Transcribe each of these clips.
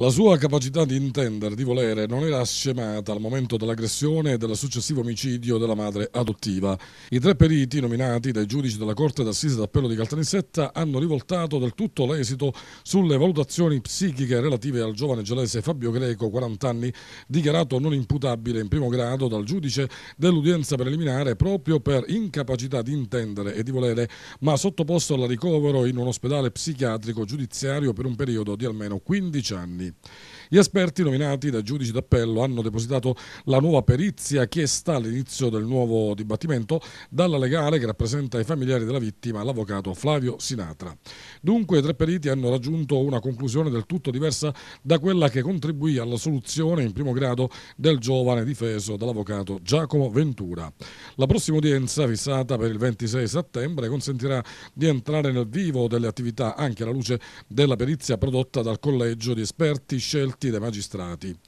La sua capacità di intendere, di volere, non era scemata al momento dell'aggressione e del successivo omicidio della madre adottiva. I tre periti, nominati dai giudici della Corte d'Assise d'Appello di Caltanissetta, hanno rivoltato del tutto l'esito sulle valutazioni psichiche relative al giovane gelese Fabio Greco, 40 anni, dichiarato non imputabile in primo grado dal giudice dell'udienza preliminare proprio per incapacità di intendere e di volere, ma sottoposto al ricovero in un ospedale psichiatrico giudiziario per un periodo di almeno 15 anni. Gli esperti nominati da giudici d'appello hanno depositato la nuova perizia chiesta all'inizio del nuovo dibattimento dalla legale che rappresenta i familiari della vittima, l'avvocato Flavio Sinatra. Dunque i tre periti hanno raggiunto una conclusione del tutto diversa da quella che contribuì alla soluzione in primo grado del giovane difeso dall'avvocato Giacomo Ventura. La prossima udienza, fissata per il 26 settembre, consentirà di entrare nel vivo delle attività anche alla luce della perizia prodotta dal collegio di esperti esperti scelti dai magistrati.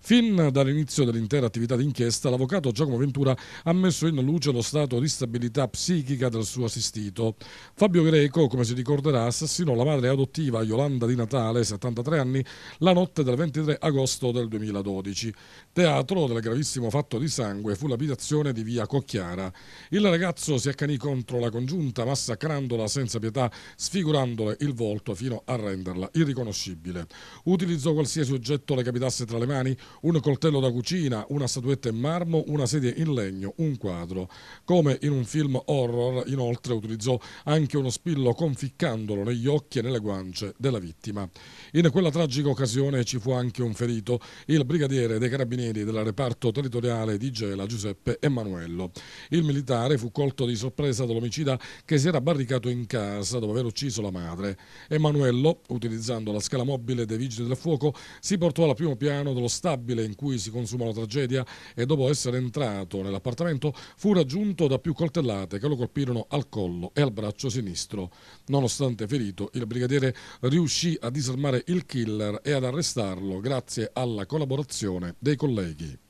Fin dall'inizio dell'intera attività d'inchiesta, l'avvocato Giacomo Ventura ha messo in luce lo stato di stabilità psichica del suo assistito. Fabio Greco, come si ricorderà, assassinò la madre adottiva Yolanda Di Natale, 73 anni, la notte del 23 agosto del 2012. Teatro del gravissimo fatto di sangue fu l'abitazione di via Cocchiara. Il ragazzo si accanì contro la congiunta, massacrandola senza pietà, sfigurandole il volto fino a renderla irriconoscibile. Utilizzò qualsiasi oggetto le capitasse tra le mani, un coltello da cucina, una statuetta in marmo, una sedia in legno, un quadro. Come in un film horror, inoltre, utilizzò anche uno spillo conficcandolo negli occhi e nelle guance della vittima. In quella tragica occasione ci fu anche un ferito, il brigadiere dei carabinieri del reparto territoriale di Gela, Giuseppe Emanuello. Il militare fu colto di sorpresa dall'omicida che si era barricato in casa dopo aver ucciso la madre. Emanuello, utilizzando la scala mobile dei vigili del fuoco, si portò al primo piano dello stabile stabile in cui si consuma la tragedia e dopo essere entrato nell'appartamento fu raggiunto da più coltellate che lo colpirono al collo e al braccio sinistro. Nonostante ferito, il brigadiere riuscì a disarmare il killer e ad arrestarlo grazie alla collaborazione dei colleghi.